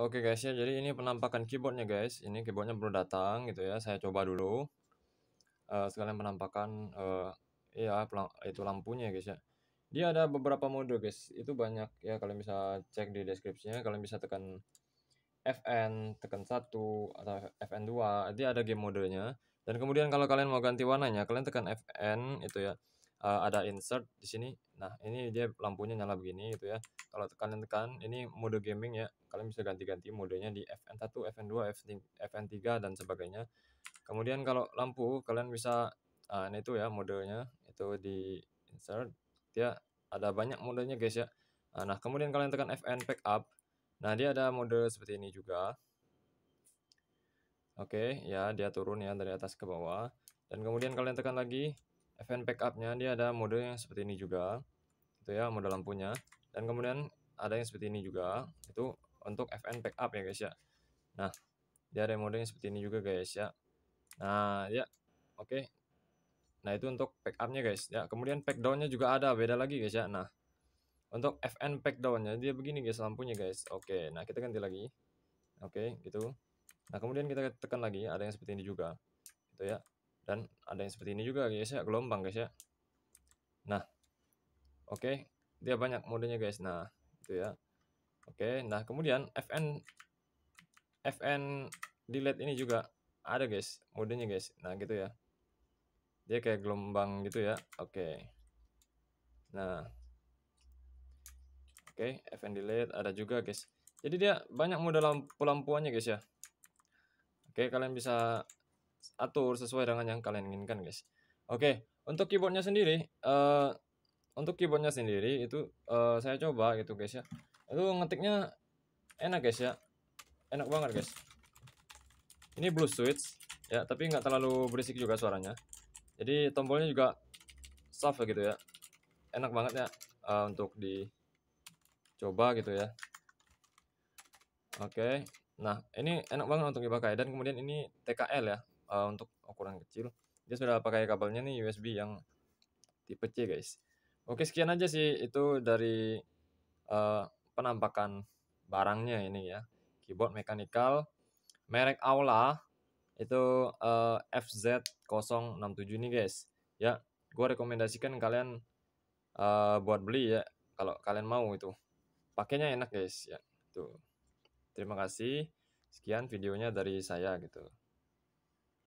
Oke guys ya, jadi ini penampakan keyboardnya guys. Ini keyboardnya baru datang gitu ya. Saya coba dulu. Uh, sekalian penampakan uh, ya itu lampunya guys ya. Dia ada beberapa mode guys. Itu banyak ya. Kalian bisa cek di deskripsinya. Kalian bisa tekan FN, tekan satu atau FN2. Jadi ada game modenya. Dan kemudian kalau kalian mau ganti warnanya, kalian tekan FN itu ya uh, ada insert di sini. Nah, ini dia lampunya nyala begini gitu ya. Kalau kalian tekan ini mode gaming ya. Kalian bisa ganti-ganti modenya di FN1, FN2, FN3 dan sebagainya. Kemudian kalau lampu kalian bisa uh, nah itu ya modenya itu di insert dia ada banyak modenya guys ya. Eh, nah, kemudian kalian tekan FN pack up. Nah, dia ada mode seperti ini juga. Oke, okay, ya dia turun ya dari atas ke bawah. Dan kemudian kalian tekan lagi event backupnya dia ada mode yang seperti ini juga itu ya mode lampunya dan kemudian ada yang seperti ini juga itu untuk FN backup ya guys ya nah dia ada mode yang seperti ini juga guys ya nah ya oke okay. nah itu untuk backupnya guys ya kemudian pack nya juga ada beda lagi guys ya nah untuk FN pack nya dia begini guys lampunya guys oke okay. nah kita ganti lagi oke okay, gitu nah kemudian kita tekan lagi ada yang seperti ini juga itu ya dan ada yang seperti ini juga guys ya gelombang guys ya nah oke okay. dia banyak modenya guys nah itu ya oke okay. nah kemudian fn fn delete ini juga ada guys modenya guys nah gitu ya dia kayak gelombang gitu ya oke okay. nah oke okay. fn delete ada juga guys jadi dia banyak mode lampu lampuannya guys ya oke okay, kalian bisa atur sesuai dengan yang kalian inginkan guys oke untuk keyboardnya sendiri uh, untuk keyboardnya sendiri itu uh, saya coba gitu guys ya itu ngetiknya enak guys ya enak banget guys ini blue switch ya tapi nggak terlalu berisik juga suaranya jadi tombolnya juga soft gitu ya enak banget ya uh, untuk dicoba gitu ya oke okay. nah ini enak banget untuk dipakai dan kemudian ini TKL ya uh, untuk ukuran kecil dia sudah pakai kabelnya nih USB yang tipe C guys oke sekian aja sih itu dari uh, penampakan barangnya ini ya keyboard mechanical merek Aula itu eh, uh, FZ067 nih guys ya gue rekomendasikan kalian uh, buat beli ya kalau kalian mau itu pakainya enak guys ya tuh terima kasih sekian videonya dari saya gitu